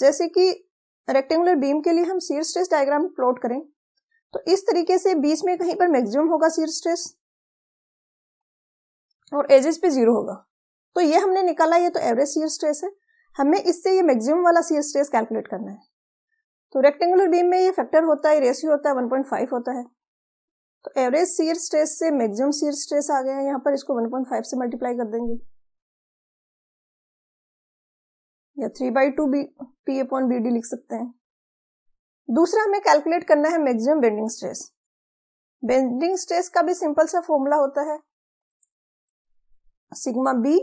जैसे कि रेक्टेंगुलर बीम के लिए हम सीर स्ट्रेस डायग्राम प्लॉट करें तो इस तरीके से बीच में कहीं पर मैक्सिमम होगा सीर स्ट्रेस और एजेस पे जीरो होगा तो ये हमने निकाला ये तो एवरेज सीयर स्ट्रेस है हमें इससे ये मैक्सिमम वाला सीयर स्ट्रेस कैलकुलेट करना है तो रेक्टेंगुलर बीम में ये फैक्टर होता है रेशियो होता है 1.5 होता है तो एवरेज सीयर स्ट्रेस से मैक्सिमम सीयर स्ट्रेस आ गया है यहाँ पर इसको 1.5 से मल्टीप्लाई कर देंगे या three by two B P upon B D लिख सकते हैं दूसरा हमें कैलकुलेट करना है maximum bending stress bending stress का भी सिंपल सा फॉर्मूला होता है sigma B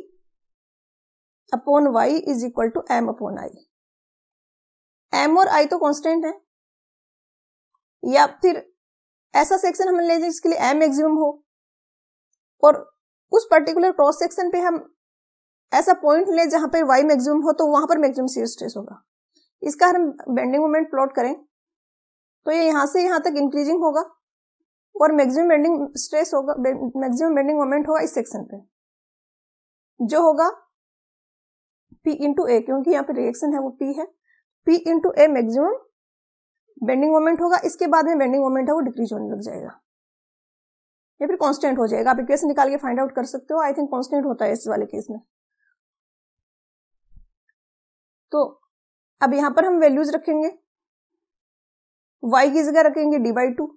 upon Y is equal to M upon I M और आई तो कांस्टेंट है या फिर ऐसा सेक्शन हम ले जिसके लिए एम मैक्सिमम हो और उस पर्टिकुलर क्रॉस सेक्शन पे हम ऐसा पॉइंट ले जहां पर वाई मैक्सिमम हो तो वहां पर मैक्सिमम सी स्ट्रेस होगा इसका हम बेंडिंग मोमेंट प्लॉट करें तो ये यहां से यहां तक इंक्रीजिंग होगा और मैक्सिमम बेंडिंग स्ट्रेस होगा मैक्सिमम बेंडिंग मोमेंट होगा इस सेक्शन पे जो होगा पी इंटू ए क्योंकि यहाँ पे रिएक्शन है वो पी है P into A maximum bending moment होगा इसके बाद में बेंडिंग मोमेंट है वो डिक्रीज होने लग जाएगा या फिर कॉन्स्टेंट हो जाएगा आप इक्वेशन निकाल के फाइंड आउट कर सकते हो आई थिंक कॉन्स्टेंट होता है इस वाले केस में तो अब यहां पर हम वैल्यूज रखेंगे वाई की जगह रखेंगे डी बाई टू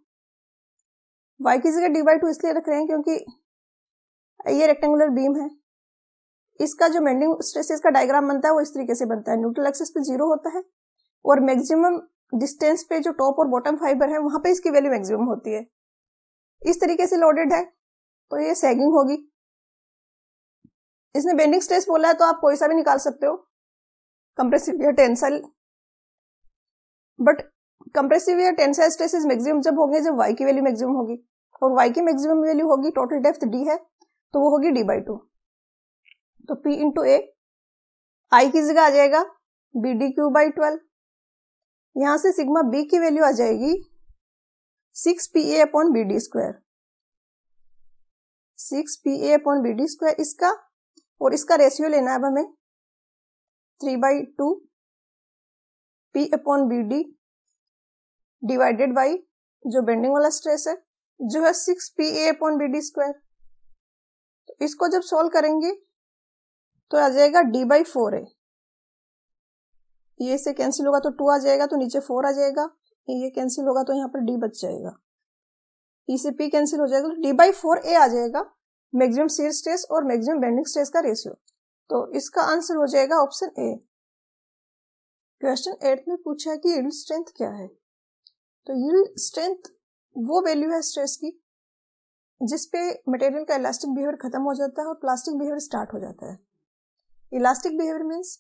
वाई की जगह डी बाई टू इसलिए रख रहे हैं क्योंकि ये रेक्टेंगुलर बीम है इसका जो मेंडिंग स्ट्रेसेस का डायग्राम बनता है वो इस तरीके से बनता है न्यूट्रल एक्सेस पे जीरो होता है और मैक्सिमम डिस्टेंस पे जो टॉप और बॉटम फाइबर है वहां पे इसकी वैल्यू मैक्सिमम होती है इस तरीके से लोडेड है तो ये सैगिंग होगी इसने बेंडिंग स्ट्रेस बोला है तो आप कोई सा भी निकाल सकते हो कंप्रेसिव या टेंसाइल बट कंप्रेसिव या टेंसाइल स्ट्रेसेस मैक्सिमम जब होंगे जब वाई की वैल्यू मैक्सिमम होगी और वाई की मैक्सिमम वैल्यू होगी टोटल डेप्थ डी है तो वो होगी डी बाई टू तो पी इंटू ए आई की जगह आ जाएगा B D cube by twelve यहां से सिग्मा बी की वैल्यू आ जाएगी six P A upon B D square six P A upon B D square इसका और इसका रेशियो लेना है अब हमें three by two P upon B D divided by जो बेंडिंग वाला स्ट्रेस है जो है six P A upon B D square तो इसको जब सोल्व करेंगे तो आ जाएगा डी बाई फोर ए ये से कैंसिल होगा तो टू आ जाएगा तो नीचे फोर आ जाएगा ये कैंसिल होगा तो यहाँ पर डी बच जाएगा ई से पी कैंसिल हो जाएगा तो डी बाई फोर ए आ जाएगा मैक्सिमम सीर स्ट्रेस और मैक्सिमम बेंडिंग स्ट्रेस का रेशियो तो इसका आंसर हो जाएगा ऑप्शन ए क्वेश्चन एट में पूछा है कि यील्ड स्ट्रेंथ क्या है तो यील्ड स्ट्रेंथ वो वैल्यू है स्ट्रेस की जिस पे मटेरियल का इलास्टिक बिहेवियर खत्म हो जाता है और प्लास्टिक बिहेवियर स्टार्ट हो जाता है इलास्टिक बिहेवियर मीन्स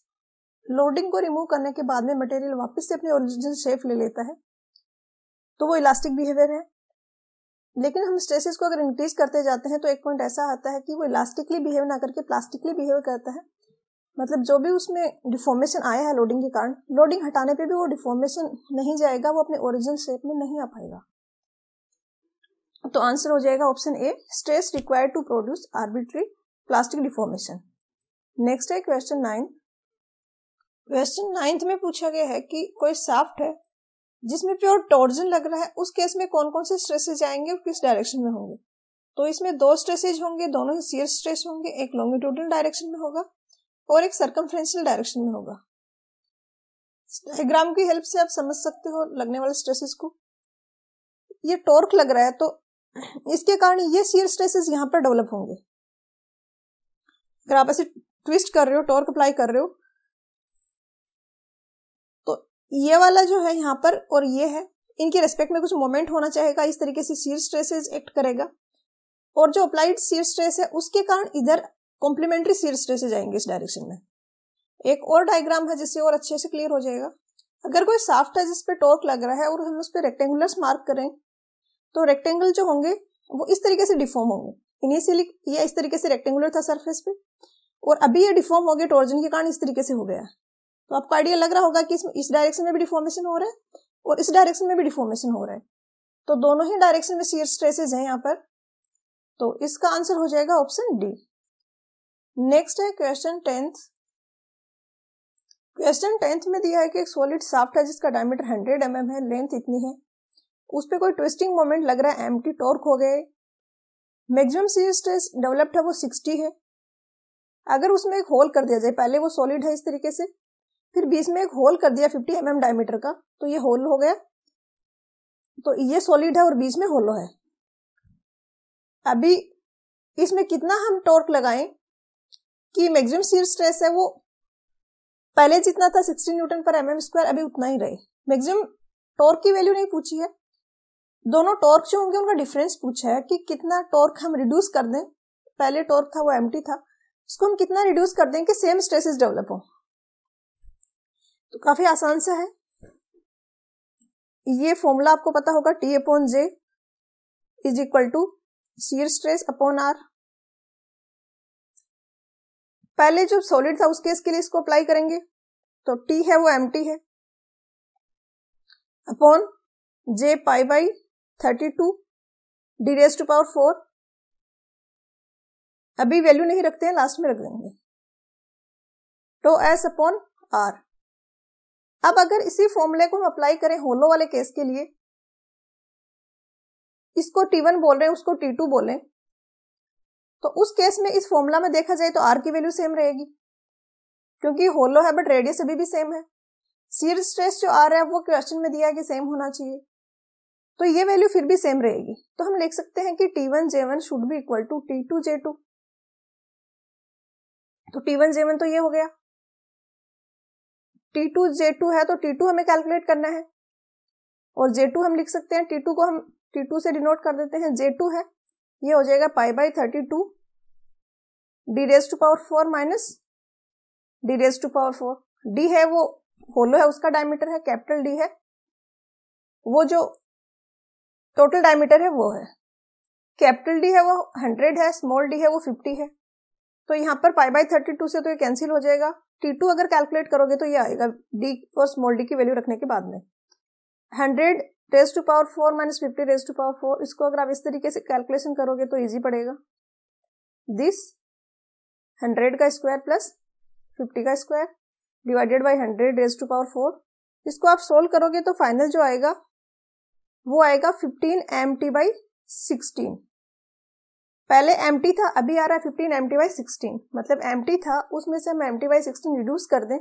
लोडिंग को रिमूव करने के बाद में मटेरियल वापस से अपने ओरिजिनल शेप ले लेता है तो वो इलास्टिक बिहेवियर है लेकिन हम स्ट्रेसेस को अगर इंक्रीज करते जाते हैं तो एक पॉइंट ऐसा आता है कि वो इलास्टिकली बिहेव ना करके प्लास्टिकली बिहेव करता है मतलब जो भी उसमें डिफॉर्मेशन आया है लोडिंग के कारण लोडिंग हटाने पे भी वो डिफॉर्मेशन नहीं जाएगा वो अपने ओरिजिनल शेप में नहीं आ पाएगा तो आंसर हो जाएगा option A stress required to produce arbitrary plastic deformation next है क्वेश्चन नाइन क्वेश्चन नाइन्थ में पूछा गया है कि कोई साफ्ट है जिसमें प्योर टॉर्जन लग रहा है उस केस में कौन कौन से स्ट्रेसेज आएंगे और किस डायरेक्शन में होंगे तो इसमें दो स्ट्रेसेज होंगे दोनों ही सीयर स्ट्रेस होंगे एक लॉन्गिट्यूडल डायरेक्शन में होगा और एक सर्कमफ्रेंशियल डायरेक्शन में होगा डायग्राम की हेल्प से आप समझ सकते हो लगने वाले स्ट्रेसेस को ये टॉर्क लग रहा है तो इसके कारण ये सीयर स्ट्रेसेस यहाँ पर डेवलप होंगे अगर आप ऐसे ट्विस्ट कर रहे हो टॉर्क अप्लाई कर रहे हो ये वाला जो है यहाँ पर और ये है इनके रेस्पेक्ट में कुछ मोमेंट होना चाहेगा इस तरीके से सीर स्ट्रेसेस एक्ट करेगा और जो अप्लाइड सीर स्ट्रेस है उसके कारण इधर कॉम्प्लीमेंट्री सीर स्ट्रेसेज आएंगे इस डायरेक्शन में एक और डायग्राम है जिससे और अच्छे से क्लियर हो जाएगा अगर कोई साफ्ट है जिसपे टॉर्क लग रहा है और हम उस पर रेक्टेंगुलर मार्क करें तो रेक्टेंगल जो होंगे वो इस तरीके से डिफॉर्म होंगे इनिशियली ये इस तरीके से रेक्टेंगुलर था सरफेस पे और अभी ये डिफॉर्म हो गया टॉर्जन के कारण इस तरीके से हो गया तो आपको आइडिया लग रहा होगा कि इस, इस डायरेक्शन में भी डिफॉर्मेशन हो रहा है और इस डायरेक्शन में भी डिफॉर्मेशन हो रहा है तो दोनों ही डायरेक्शन में सीयर स्ट्रेसेस हैं यहाँ पर तो इसका आंसर हो जाएगा ऑप्शन डी नेक्स्ट है क्वेश्चन टेंथ क्वेश्चन टेंथ में दिया है कि एक सॉलिड साफ्ट है जिसका डायमीटर हंड्रेड एम mm है लेंथ इतनी है उस पर कोई ट्विस्टिंग मोमेंट लग रहा है एम टी टॉर्क हो गए मैक्सिमम सीयर स्ट्रेस डेवलप्ड है वो सिक्सटी है अगर उसमें एक होल कर दिया जाए पहले वो सॉलिड है इस तरीके से फिर बीच में एक होल कर दिया 50 एम mm डायमीटर का तो ये होल हो गया तो ये सॉलिड है और बीच में होलो है अभी इसमें कितना हम टॉर्क लगाएं कि मैक्सिमम सीर स्ट्रेस है वो पहले जितना था 60 न्यूटन पर एम एम स्क्वायर अभी उतना ही रहे मैक्सिमम टॉर्क की वैल्यू नहीं पूछी है दोनों टॉर्क जो होंगे उनका डिफरेंस पूछा है कि कितना टॉर्क हम रिड्यूस कर दें पहले टॉर्क था वो एम था उसको हम कितना रिड्यूस कर दें कि सेम स्ट्रेसेस डेवलप हो तो काफी आसान सा है ये फॉर्मूला आपको पता होगा T upon J is equal to shear stress upon R पहले जो सॉलिड था उस केस के लिए इसको अप्लाई करेंगे तो टी है वो एम है upon J pi by thirty two D raise to power four अभी वैल्यू नहीं रखते हैं लास्ट में रख देंगे तो एस अपॉन आर अब अगर इसी फॉर्मूले को हम अप्लाई करें होलो वाले केस के लिए इसको टी वन बोल रहे हैं उसको टी टू बोले तो उस केस में इस फॉर्मूला में देखा जाए तो आर की वैल्यू सेम रहेगी क्योंकि होलो है बट रेडियस अभी भी सेम है सीर स्ट्रेस जो आ रहा है वो क्वेश्चन में दिया है कि सेम होना चाहिए तो ये वैल्यू फिर भी सेम रहेगी तो हम लिख सकते हैं कि T one J one should be equal to T two J two तो टी वन जे वन तो ये हो गया टी टू जे टू है तो टी टू हमें कैलकुलेट करना है और जे टू हम लिख सकते हैं टी टू को हम टी टू से डिनोट कर देते हैं जे टू है ये हो जाएगा pi by thirty two D raise to power four minus D raise to power four D है वो होलो है उसका डायमीटर है कैपिटल डी है वो जो टोटल डायमीटर है वो है कैपिटल डी है वो हंड्रेड है स्मॉल डी है वो फिफ्टी है तो यहाँ पर पाई बाई थर्टी टू से तो ये कैंसिल हो जाएगा टी टू अगर कैलकुलेट करोगे तो ये आएगा डी और स्मॉल डी की वैल्यू रखने के बाद में hundred raise to power four minus fifty raise to power four इसको अगर आप इस तरीके से कैलकुलेशन करोगे तो ईजी पड़ेगा दिस हंड्रेड का स्क्वायर प्लस फिफ्टी का square divided by hundred raise to power four इसको आप सोल्व करोगे तो फाइनल जो आएगा वो आएगा fifteen M T by sixteen पहले एम था अभी आ रहा है फिफ्टीन एम टी मतलब एम था उसमें से हम M T by sixteen reduce कर दें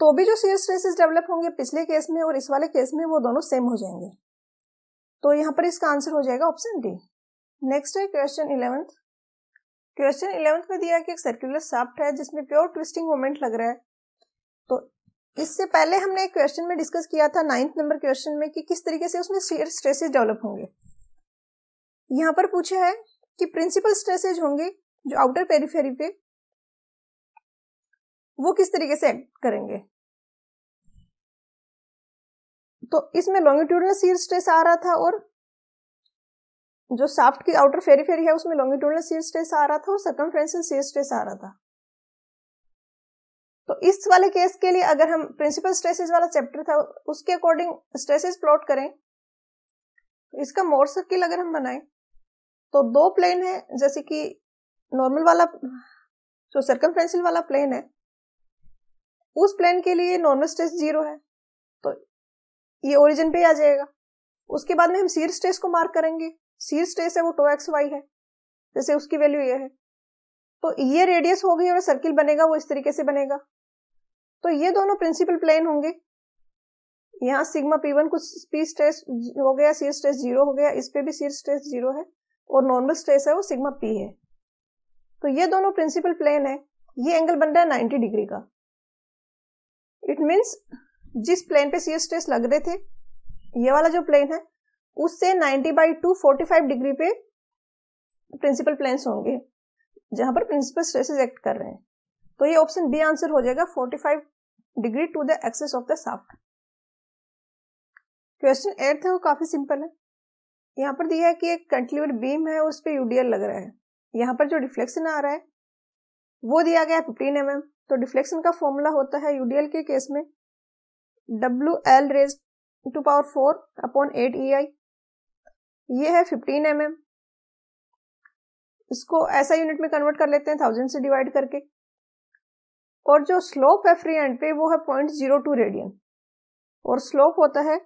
तो भी जो शेयर स्ट्रेसेस डेवलप होंगे पिछले केस में और इस वाले केस में वो दोनों सेम हो जाएंगे तो यहाँ पर इसका आंसर हो जाएगा ऑप्शन डी नेक्स्ट है क्वेश्चन इलेवेंथ क्वेश्चन इलेवंथ में दिया कि एक सर्कुलर साफ्ट है जिसमें प्योर ट्विस्टिंग मोमेंट लग रहा है तो इससे पहले हमने एक क्वेश्चन में डिस्कस किया था नाइन्थ नंबर क्वेश्चन में कि किस तरीके से उसमें शेयर स्ट्रेसेस डेवलप होंगे यहाँ पर पूछा है कि प्रिंसिपल स्ट्रेसेज होंगे जो आउटर पेरीफेरी पे वो किस तरीके से एक्ट करेंगे तो इसमें लॉन्गिट्यूडनल सीर स्ट्रेस आ रहा था और जो साफ्ट की आउटर फेरी फेरी है उसमें लॉन्गिट्यूडनल सीर स्ट्रेस आ रहा था और सर्कमफ्रेंशियल सीर स्ट्रेस आ रहा था तो इस वाले केस के लिए अगर हम प्रिंसिपल स्ट्रेसेस वाला चैप्टर था उसके अकॉर्डिंग स्ट्रेसेस प्लॉट करें तो इसका मोर सर्किल अगर हम बनाएं तो दो प्लेन है जैसे कि नॉर्मल वाला जो सर्कमफ्रेंशियल वाला प्लेन है उस प्लेन के लिए नॉर्मल स्ट्रेस जीरो है तो ये ओरिजिन पे आ जाएगा उसके बाद में हम सीर स्ट्रेस को मार्क करेंगे सीर स्ट्रेस है वो टो एक्स वाई है जैसे उसकी वैल्यू ये है तो ये रेडियस होगी और सर्किल बनेगा वो इस तरीके से बनेगा तो ये दोनों प्रिंसिपल प्लेन होंगे यहाँ सिग्मा पी वन कुछ पी स्ट्रेस हो गया सीर स्ट्रेस जीरो हो गया इस पे भी सीर स्ट्रेस जीरो है और नॉर्मल स्ट्रेस है वो सिग्मा पी है तो ये दोनों प्रिंसिपल प्लेन है ये एंगल बन रहा है नाइन्टी डिग्री का इट मीन्स जिस प्लेन पे सीएस स्ट्रेस लग रहे थे ये वाला जो प्लेन है उससे 90 बाई टू फोर्टी डिग्री पे प्रिंसिपल प्लेन्स होंगे जहां पर प्रिंसिपल स्ट्रेसेस एक्ट कर रहे हैं तो ये ऑप्शन बी आंसर हो जाएगा 45 degree to the axis of the shaft question eight थे वो काफी सिंपल है यहाँ पर दिया है कि एक कंटिलीवर बीम है उस पर यूडीएल लग रहा है यहाँ पर जो डिफ्लेक्शन आ रहा है वो दिया गया है फिफ्टीन एम mm। तो डिफ्लेक्शन का फॉर्मूला होता है यूडीएल के केस में W L raise to power four upon eight E I ये है फिफ्टीन एम mm. इसको ऐसा यूनिट में कन्वर्ट कर लेते हैं थाउजेंड से डिवाइड करके और जो स्लोप है फ्री एंड पे वो है पॉइंट जीरो टू रेडियन और स्लोप होता है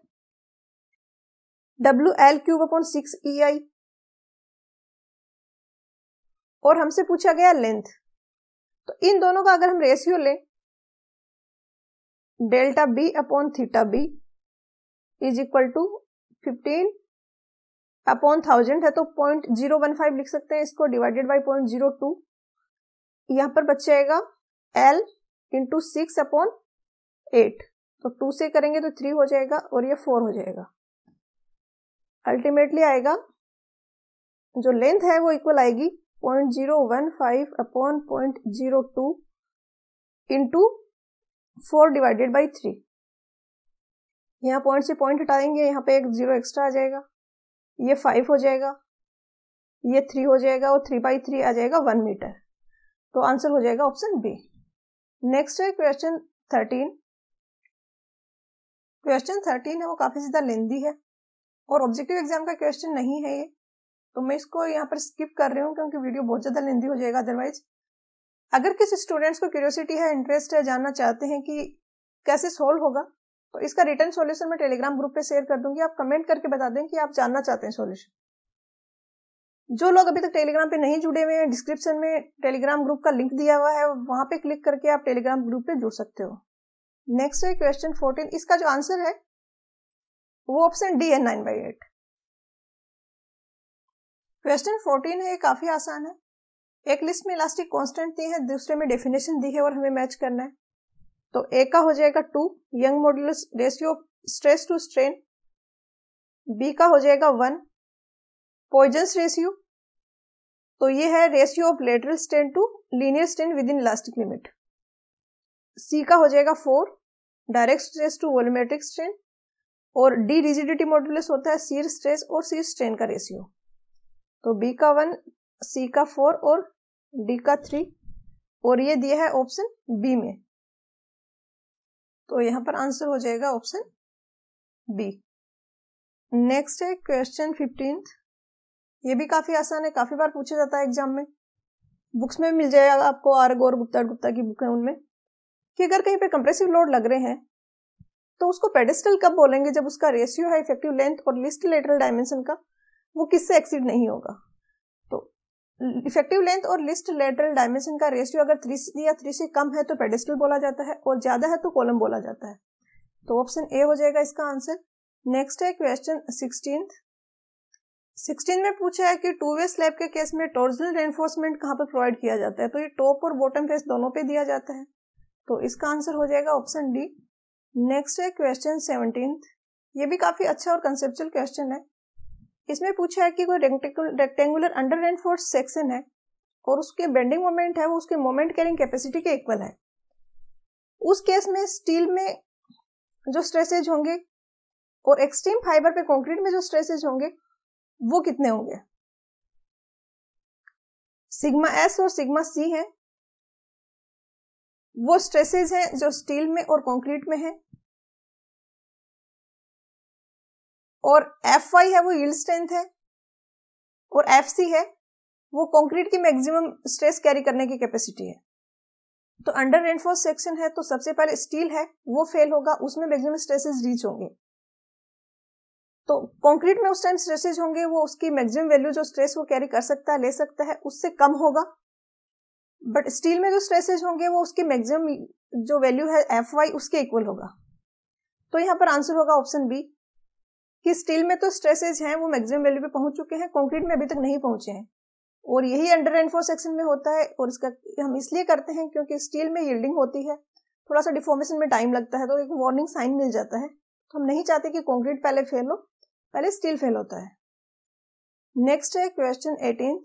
W L cube upon six E I और हमसे पूछा गया लेंथ तो इन दोनों का अगर हम रेशियो लें delta B upon theta B is equal to fifteen upon thousand है तो पॉइंट जीरो वन फाइव लिख सकते हैं इसको divided by point zero two यहां पर बच जाएगा L into six upon eight तो टू से करेंगे तो थ्री हो जाएगा और ये फोर हो जाएगा अल्टीमेटली आएगा जो लेंथ है वो इक्वल आएगी point zero one five upon point zero two into four divided by three यहाँ पॉइंट से पॉइंट हटाएंगे यहाँ पे एक जीरो एक्स्ट्रा आ जाएगा ये फाइव हो जाएगा ये थ्री हो जाएगा और थ्री बाई थ्री आ जाएगा वन मीटर तो आंसर हो जाएगा ऑप्शन बी नेक्स्ट है क्वेश्चन थर्टीन क्वेश्चन थर्टीन है वो काफी ज्यादा लेंदी है और ऑब्जेक्टिव एग्जाम का क्वेश्चन नहीं है ये तो मैं इसको यहाँ पर स्किप कर रही हूँ क्योंकि वीडियो बहुत ज़्यादा लेंदी हो जाएगा अदरवाइज अगर किसी स्टूडेंट्स को क्यूरियोसिटी है इंटरेस्ट है जानना चाहते हैं कि कैसे सोल्व होगा तो इसका रिटर्न सोल्यूशन मैं टेलीग्राम ग्रुप पे शेयर कर दूंगी आप कमेंट करके बता दें कि आप जानना चाहते हैं सोल्यूशन जो लोग अभी तक टेलीग्राम पे नहीं जुड़े हुए हैं डिस्क्रिप्शन में टेलीग्राम ग्रुप का लिंक दिया हुआ है वहां पे क्लिक करके आप टेलीग्राम ग्रुप पे जुड़ सकते हो नेक्स्ट है क्वेश्चन फोर्टीन इसका जो आंसर है वो ऑप्शन डी है nine by eight question fourteen है ये काफी आसान है एक लिस्ट में इलास्टिक कांस्टेंट दी है दूसरे में डेफिनेशन दी है और हमें मैच करना है तो ए का हो जाएगा two young modulus ratio stress to strain B का हो जाएगा वन पॉइजन्स रेशियो तो ये है ratio of lateral strain to linear strain within elastic limit C का हो जाएगा four direct stress to volumetric strain और डी रिजिडिटी मॉड्यूलस होता है सीर स्ट्रेस और सीर स्ट्रेन का रेशियो तो बी का वन सी का फोर और डी का थ्री और ये दिया है ऑप्शन बी में तो यहां पर आंसर हो जाएगा ऑप्शन बी नेक्स्ट है क्वेश्चन फिफ्टीन ये भी काफी आसान है काफी बार पूछा जाता है एग्जाम में बुक्स में मिल जाएगा आपको आर्ग और गुप्ता गुप्ता की बुक है उनमें कि अगर कहीं पे कंप्रेसिव लोड लग रहे हैं तो उसको पेडिस्टल कब बोलेंगे जब उसका रेशियो है इफेक्टिव लेंथ और लिस्ट लेटरल डायमेंशन का वो किससे एक्सीड नहीं होगा तो इफेक्टिव लेंथ और लिस्ट लेटरल डायमेंशन का रेशियो अगर थ्री या थ्री से कम है तो पेडिस्टल बोला जाता है और ज्यादा है तो कॉलम बोला जाता है तो ऑप्शन ए हो जाएगा इसका आंसर नेक्स्ट है क्वेश्चन सिक्सटीन सिक्सटीन में पूछा है कि टू वे स्लैब के केस में टोर्जनल रेनफोर्समेंट कहाँ पर प्रोवाइड किया जाता है तो ये टॉप और बॉटम फेस दोनों पे दिया जाता है तो इसका आंसर हो जाएगा ऑप्शन डी नेक्स्ट है क्वेश्चन सेवनटीन ये भी काफी अच्छा और कंसेप्चुअल क्वेश्चन है इसमें पूछा है कि कोई rectangular under reinforced section है और उसके बेंडिंग मोमेंट है वो उसके मोमेंट कैरिंग कैपेसिटी के इक्वल है उस केस में स्टील में जो स्ट्रेसेज होंगे और एक्सट्रीम फाइबर पे कंक्रीट में जो स्ट्रेसेज होंगे वो कितने होंगे सिग्मा एस और सिग्मा सी है वो स्ट्रेसेज हैं जो स्टील में और कंक्रीट में हैं और एफ वाई है वो यील्ड स्ट्रेंथ है और एफ सी है वो कंक्रीट की मैक्सिमम स्ट्रेस कैरी करने की कैपेसिटी है तो अंडर रेनफोर्स सेक्शन है तो सबसे पहले स्टील है वो फेल होगा उसमें मैक्सिमम स्ट्रेसेस रीच होंगे तो कंक्रीट में उस टाइम स्ट्रेसेज होंगे वो उसकी मैक्सिमम वैल्यू जो स्ट्रेस वो कैरी कर सकता है ले सकता है उससे कम होगा बट स्टील में जो स्ट्रेसेज होंगे वो उसकी मैक्सिमम जो वैल्यू है एफ वाई उसके इक्वल होगा तो यहां पर आंसर होगा ऑप्शन बी कि स्टील में तो स्ट्रेसेज हैं वो मैक्सिमम वैल्यू पे पहुंच चुके हैं कंक्रीट में अभी तक नहीं पहुंचे हैं और यही अंडर रेनफोर सेक्शन में होता है और इसका हम इसलिए करते हैं क्योंकि स्टील में यील्डिंग होती है थोड़ा सा डिफॉर्मेशन में टाइम लगता है तो एक वार्निंग साइन मिल जाता है तो हम नहीं चाहते कि कॉन्क्रीट पहले फेल हो पहले स्टील फेल होता है नेक्स्ट है क्वेश्चन एटीन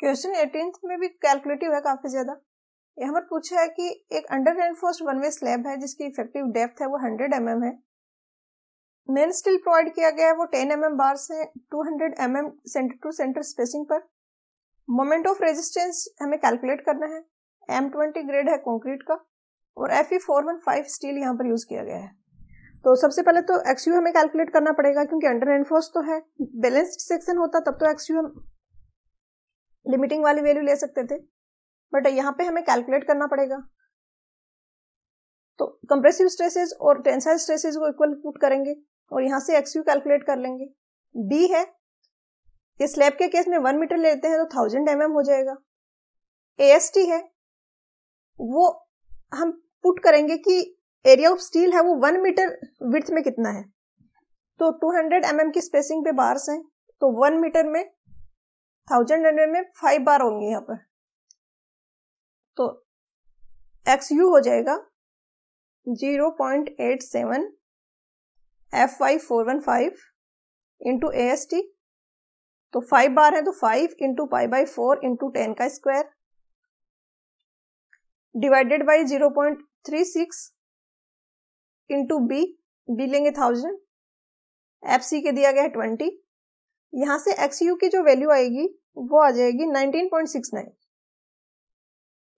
क्वेश्चन एटीन में भी कैलकुलेटिव है काफी ज्यादा यहाँ पर पूछा है कि एक under reinforced one way slab है जिसकी इफेक्टिव डेप्थ है वो हंड्रेड एम mm है मेन स्टील प्रोवाइड किया गया है वो 10 एम mm बार से 200 M mm centre to centre spacing पर मोमेंट ऑफ रेजिस्टेंस हमें कैलकुलेट करना है एम ट्वेंटी ग्रेड है कॉन्क्रीट का और F E e four one five steel यहाँ पर यूज किया गया है तो सबसे पहले तो एक्स हमें कैलकुलेट करना पड़ेगा क्योंकि अंडर एनफोर्स तो है बैलेंस्ड सेक्शन होता तब तो एक्स हम लिमिटिंग वाली वैल्यू ले सकते थे बट यहाँ पे हमें कैलकुलेट करना पड़ेगा तो कंप्रेसिव स्ट्रेसेस और टेंसाइल स्ट्रेसेस को इक्वल पुट करेंगे और यहाँ से एक्स यू कैलकुलेट कर लेंगे बी है ये स्लैब के केस में वन मीटर लेते हैं तो थाउजेंड एम हो जाएगा ए है वो हम पुट करेंगे कि एरिया ऑफ स्टील है वो वन मीटर विथ में कितना है तो 200 हंड्रेड mm की स्पेसिंग पे बार्स हैं तो वन मीटर में थाउजेंड एम में फाइव बार होंगे यहाँ पर तो एक्स यू हो जाएगा zero point eight seven F Y four one five into A S T तो फाइव बार है तो five into pi by four into ten का square divided by zero point three six into B B लेंगे थाउजेंड एफ सी के दिया गया है ट्वेंटी यहां से एक्स यू की जो वैल्यू आएगी वो आ जाएगी nineteen point six nine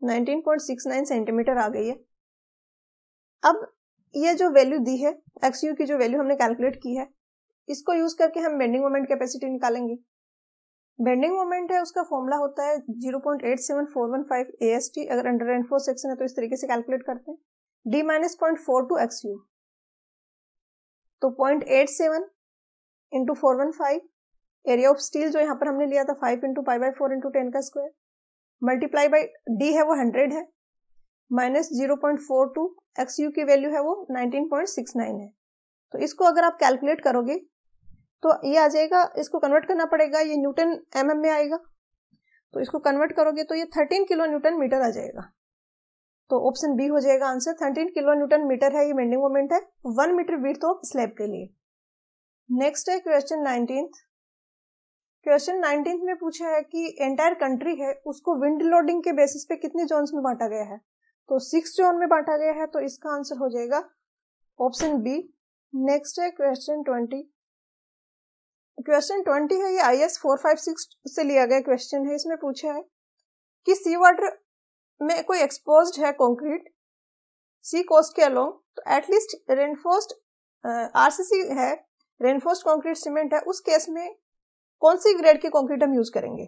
nineteen point six nine centimetre आ गई है अब ये जो वैल्यू दी है एक्स यू की जो वैल्यू हमने कैलकुलेट की है इसको यूज करके हम बेंडिंग मोमेंट कैपेसिटी निकालेंगे बेंडिंग मोमेंट है उसका फॉर्मूला होता है zero point eight S T अगर अंडर फोर सेक्शन है तो इस तरीके से कैलकुलेट करते हैं D minus point four two X U तो point eight seven into four one five area of steel जो यहाँ पर हमने लिया था five into five by four into ten का स्क्वायर मल्टीप्लाई बाई डी है वो हंड्रेड है minus zero point four two X U की वैल्यू है वो नाइनटीन पॉइंट सिक्स नाइन है तो इसको अगर आप कैलकुलेट करोगे तो ये आ जाएगा इसको कन्वर्ट करना पड़ेगा ये न्यूटन एम mm में आएगा तो इसको कन्वर्ट करोगे तो ये थर्टीन किलो न्यूटन मीटर आ जाएगा तो ऑप्शन बी हो जाएगा answer thirteen kilo newton metre है ये मेंडिंग मोमेंट है वन मीटर वीट तो स्लैब के लिए नेक्स्ट है क्वेश्चन नाइनटीन क्वेश्चन नाइनटीन में पूछा है कि एंटायर कंट्री है उसको विंड लोडिंग के बेसिस पे कितने जोन्स में बांटा गया है तो सिक्स जोन में बांटा गया है तो इसका आंसर हो जाएगा ऑप्शन बी नेक्स्ट है क्वेश्चन ट्वेंटी क्वेश्चन ट्वेंटी है ये I S four five six से लिया गया क्वेश्चन है इसमें पूछा है कि सी वाटर में कोई एक्सपोज है कॉन्क्रीट सी कोस्ट के अलोंग तो एटलीस्ट रेनफोस्ट सी है रेनफोस्ट कॉन्क्रीट सीमेंट है उस केस में कौन सी ग्रेड की कॉन्क्रीट हम यूज करेंगे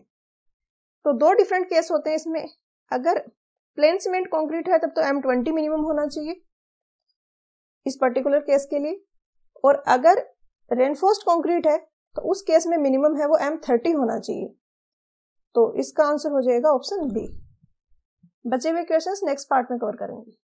तो दो डिफरेंट केस होते हैं इसमें अगर प्लेन सीमेंट कंक्रीट है तब तो एम ट्वेंटी मिनिमम होना चाहिए इस पर्टिकुलर केस के लिए और अगर रेनफोस्ट कंक्रीट है तो उस केस में मिनिमम है वो एम थर्टी होना चाहिए तो इसका आंसर हो जाएगा ऑप्शन बी बचे हुए क्वेश्चंस नेक्स्ट पार्ट में कवर करेंगे